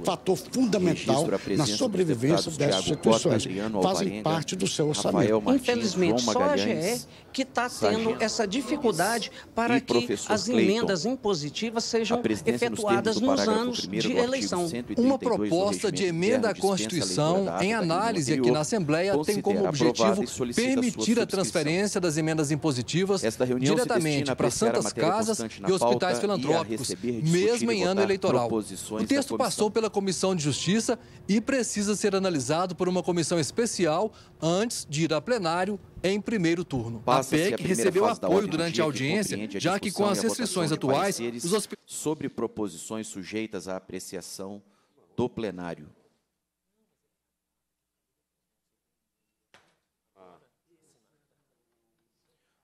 fator fundamental na sobrevivência dessas instituições. Fazem parte do seu orçamento. Martins, Infelizmente, só a GE que está tendo essa dificuldade para que as emendas impositivas sejam efetuadas nos anos de eleição. Uma proposta de emenda à Constituição em análise aqui na Assembleia tem como objetivo permitir a transferência das emendas impositivas diretamente para santas casas e hospitais filantrópicos, mesmo em ano eleitoral. O texto passou pela pela Comissão de Justiça e precisa ser analisado por uma comissão especial antes de ir a plenário em primeiro turno. a PEC a recebeu apoio durante a audiência, que é já que com as restrições atuais, os hospitais sobre proposições sujeitas à apreciação do plenário.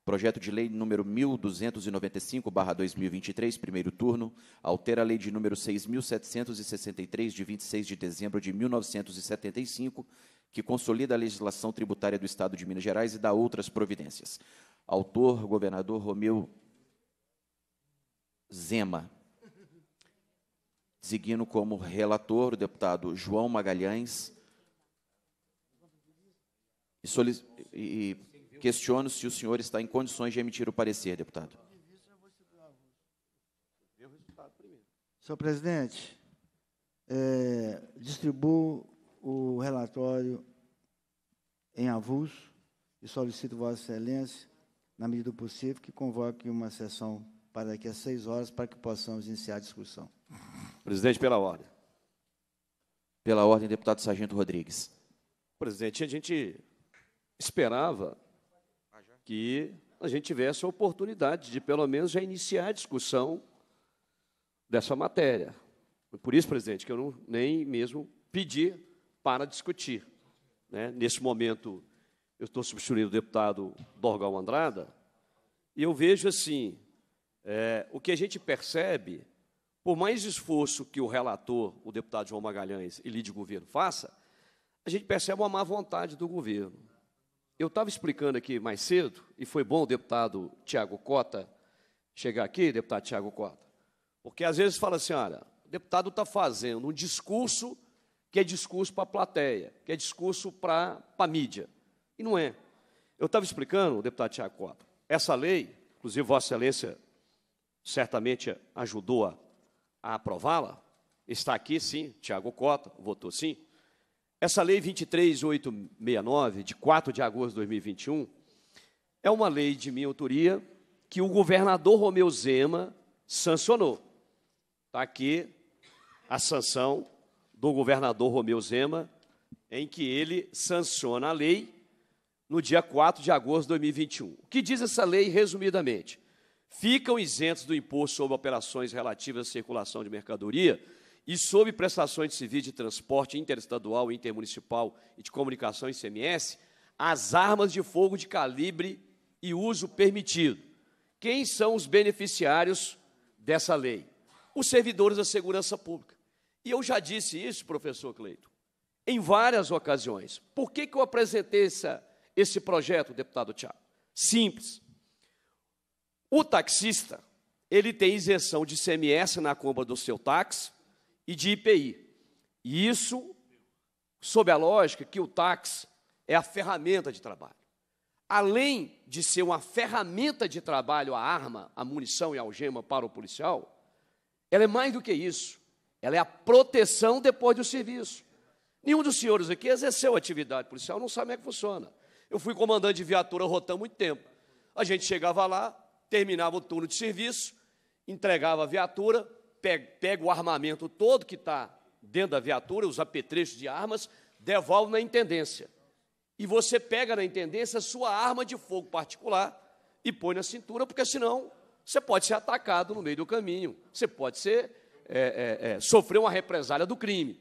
Projeto de Lei número 1295/2023, primeiro turno, altera a Lei de número 6763 de 26 de dezembro de 1975, que consolida a legislação tributária do Estado de Minas Gerais e dá outras providências. Autor governador Romeu Zema. Designo como relator o deputado João Magalhães. E, solic... e questiono se o senhor está em condições de emitir o parecer, deputado. Senhor presidente, é, distribuo o relatório em avulso e solicito Vossa Excelência, na medida do possível, que convoque uma sessão para daqui a seis horas para que possamos iniciar a discussão. Presidente, pela ordem. Pela ordem, deputado Sargento Rodrigues. Presidente, a gente esperava que a gente tivesse a oportunidade de, pelo menos, já iniciar a discussão dessa matéria. Por isso, presidente, que eu não, nem mesmo pedi para discutir. Né? Nesse momento, eu estou substituindo o deputado Dorgal Andrada, e eu vejo assim, é, o que a gente percebe, por mais esforço que o relator, o deputado João Magalhães e líder de governo faça, a gente percebe uma má vontade do governo. Eu estava explicando aqui mais cedo, e foi bom o deputado Tiago Cota chegar aqui, deputado Tiago Cota, porque às vezes fala assim: olha, o deputado está fazendo um discurso que é discurso para a plateia, que é discurso para a mídia. E não é. Eu estava explicando, deputado Tiago Cota, essa lei, inclusive Vossa Excelência certamente ajudou a, a aprová-la, está aqui sim, Tiago Cota votou sim. Essa lei 23869, de 4 de agosto de 2021, é uma lei de minha autoria que o governador Romeu Zema sancionou. Está aqui a sanção do governador Romeu Zema, em que ele sanciona a lei no dia 4 de agosto de 2021. O que diz essa lei, resumidamente? Ficam isentos do imposto sobre operações relativas à circulação de mercadoria e sob prestações de civis de transporte interestadual, intermunicipal e de comunicação ICMS, as armas de fogo de calibre e uso permitido. Quem são os beneficiários dessa lei? Os servidores da segurança pública. E eu já disse isso, professor Cleito, em várias ocasiões. Por que, que eu apresentei essa, esse projeto, deputado Tiago? Simples. O taxista, ele tem isenção de CMS na compra do seu táxi, e de IPI. E isso sob a lógica que o táxi é a ferramenta de trabalho. Além de ser uma ferramenta de trabalho, a arma, a munição e a algema para o policial, ela é mais do que isso. Ela é a proteção depois do serviço. Nenhum dos senhores aqui exerceu atividade policial, não sabe como é que funciona. Eu fui comandante de viatura rotando muito tempo. A gente chegava lá, terminava o turno de serviço, entregava a viatura, pega, pega o armamento todo que está dentro da viatura, os apetrechos de armas, devolve na intendência. E você pega na intendência a sua arma de fogo particular e põe na cintura, porque senão você pode ser atacado no meio do caminho, você pode ser é, é, é, sofrer uma represália do crime,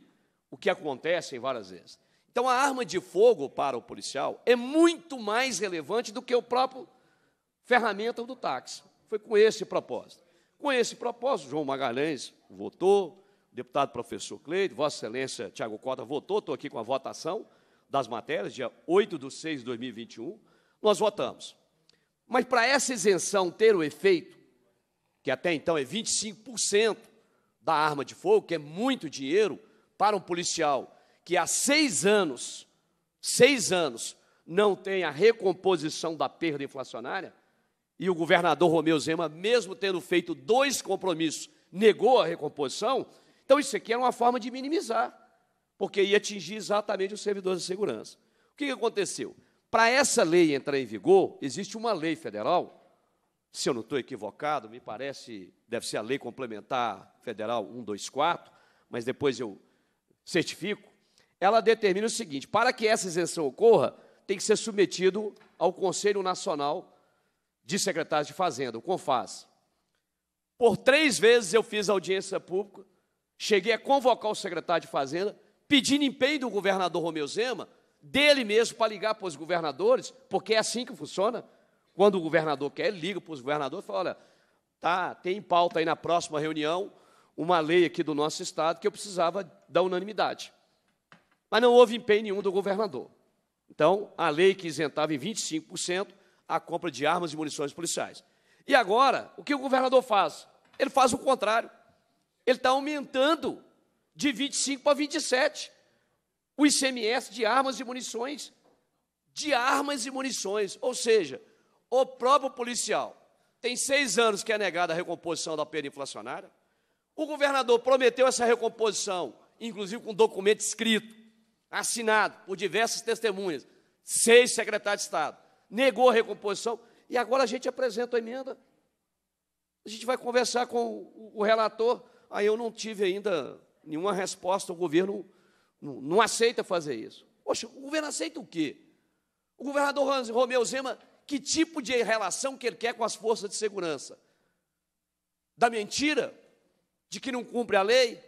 o que acontece em várias vezes. Então, a arma de fogo para o policial é muito mais relevante do que o próprio ferramenta do táxi. Foi com esse propósito. Com esse propósito, João Magalhães votou, deputado professor Cleide, Vossa Excelência Tiago Cota votou, estou aqui com a votação das matérias, dia 8 de 6 de 2021, nós votamos. Mas para essa isenção ter o efeito, que até então é 25% da arma de fogo, que é muito dinheiro, para um policial que há seis anos, seis anos, não tem a recomposição da perda inflacionária, e o governador Romeu Zema, mesmo tendo feito dois compromissos, negou a recomposição. Então, isso aqui era uma forma de minimizar, porque ia atingir exatamente os servidores de segurança. O que, que aconteceu? Para essa lei entrar em vigor, existe uma lei federal, se eu não estou equivocado, me parece, deve ser a Lei Complementar Federal 124, mas depois eu certifico, ela determina o seguinte: para que essa isenção ocorra, tem que ser submetido ao Conselho Nacional de secretário de Fazenda, o CONFAS. Por três vezes eu fiz audiência pública, cheguei a convocar o secretário de Fazenda, pedindo empenho do governador Romeu Zema, dele mesmo para ligar para os governadores, porque é assim que funciona. Quando o governador quer, ele liga para os governadores e fala: olha, tá, tem em pauta aí na próxima reunião uma lei aqui do nosso estado que eu precisava da unanimidade. Mas não houve empenho nenhum do governador. Então, a lei que isentava em 25% a compra de armas e munições policiais. E agora, o que o governador faz? Ele faz o contrário. Ele está aumentando de 25 para 27 o ICMS de armas e munições. De armas e munições. Ou seja, o próprio policial tem seis anos que é negada a recomposição da perda inflacionária. O governador prometeu essa recomposição, inclusive com documento escrito, assinado por diversas testemunhas, seis secretários de Estado negou a recomposição, e agora a gente apresenta a emenda. A gente vai conversar com o relator. Aí eu não tive ainda nenhuma resposta, o governo não, não aceita fazer isso. Poxa, o governo aceita o quê? O governador Romeu Zema, que tipo de relação que ele quer com as forças de segurança? Da mentira? De que não cumpre a lei?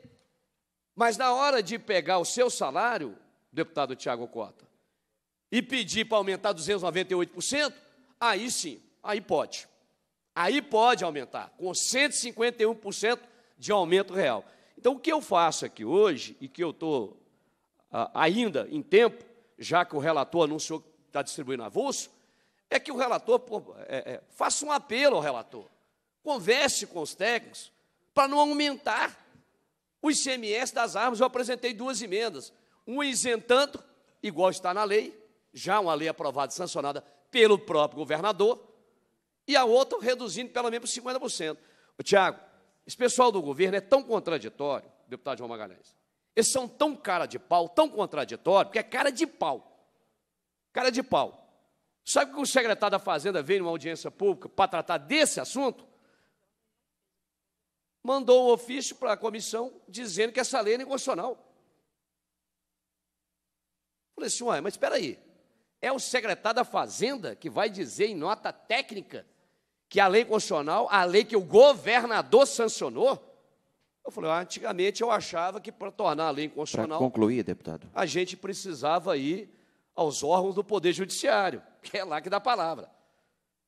Mas na hora de pegar o seu salário, deputado Tiago Cota, e pedir para aumentar 298%, aí sim, aí pode. Aí pode aumentar, com 151% de aumento real. Então, o que eu faço aqui hoje, e que eu estou ah, ainda em tempo, já que o relator anunciou que está distribuindo avulso, é que o relator é, é, faça um apelo ao relator, converse com os técnicos para não aumentar o ICMS das armas. Eu apresentei duas emendas, uma isentando, igual está na lei, já uma lei aprovada e sancionada pelo próprio governador, e a outra reduzindo pelo menos 50%. O Tiago, esse pessoal do governo é tão contraditório, deputado João Magalhães, eles são tão cara de pau, tão contraditório, porque é cara de pau. Cara de pau. Sabe que o secretário da Fazenda veio numa audiência pública para tratar desse assunto? Mandou um ofício para a comissão dizendo que essa lei é inconstitucional. Falei assim, uai, mas espera aí. É o secretário da Fazenda que vai dizer em nota técnica que a lei constitucional, a lei que o governador sancionou, eu falei, ah, antigamente eu achava que para tornar a lei constitucional, Para concluir, deputado. A gente precisava ir aos órgãos do Poder Judiciário, que é lá que dá a palavra.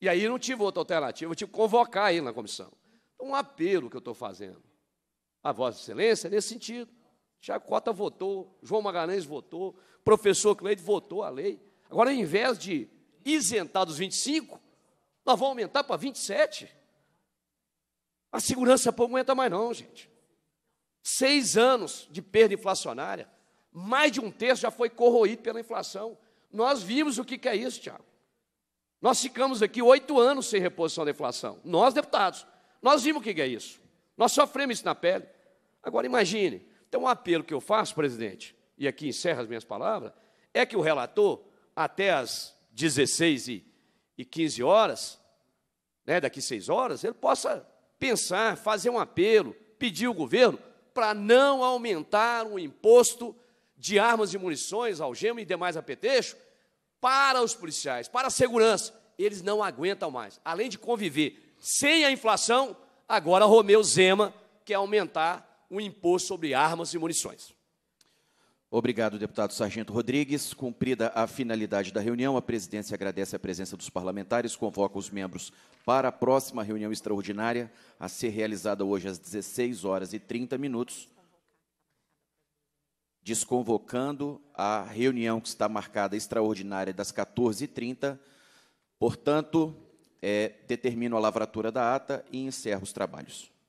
E aí não tive outra alternativa, eu tive que convocar ele na comissão. Então, um apelo que eu estou fazendo a Vossa Excelência nesse sentido. Tiago Cota votou, João Magalhães votou, professor Cleide votou a lei. Agora, ao invés de isentar dos 25, nós vamos aumentar para 27. A segurança pública não aguenta mais, não, gente. Seis anos de perda inflacionária, mais de um terço já foi corroído pela inflação. Nós vimos o que, é isso, Tiago. Nós ficamos aqui oito anos sem reposição da inflação. Nós, deputados, nós vimos o que, é isso. Nós sofremos isso na pele. Agora, imagine, então, um apelo que eu faço, presidente, e aqui encerro as minhas palavras, é que o relator até as 16 e, e 15 horas, né, daqui seis horas, ele possa pensar, fazer um apelo, pedir o governo para não aumentar o imposto de armas e munições, algema e demais apetrecho para os policiais, para a segurança. Eles não aguentam mais. Além de conviver sem a inflação, agora Romeu Zema quer aumentar o imposto sobre armas e munições. Obrigado, deputado Sargento Rodrigues. Cumprida a finalidade da reunião, a presidência agradece a presença dos parlamentares, convoca os membros para a próxima reunião extraordinária, a ser realizada hoje às 16 horas e 30 minutos, desconvocando a reunião que está marcada extraordinária das 14h30. Portanto, é, determino a lavratura da ata e encerro os trabalhos.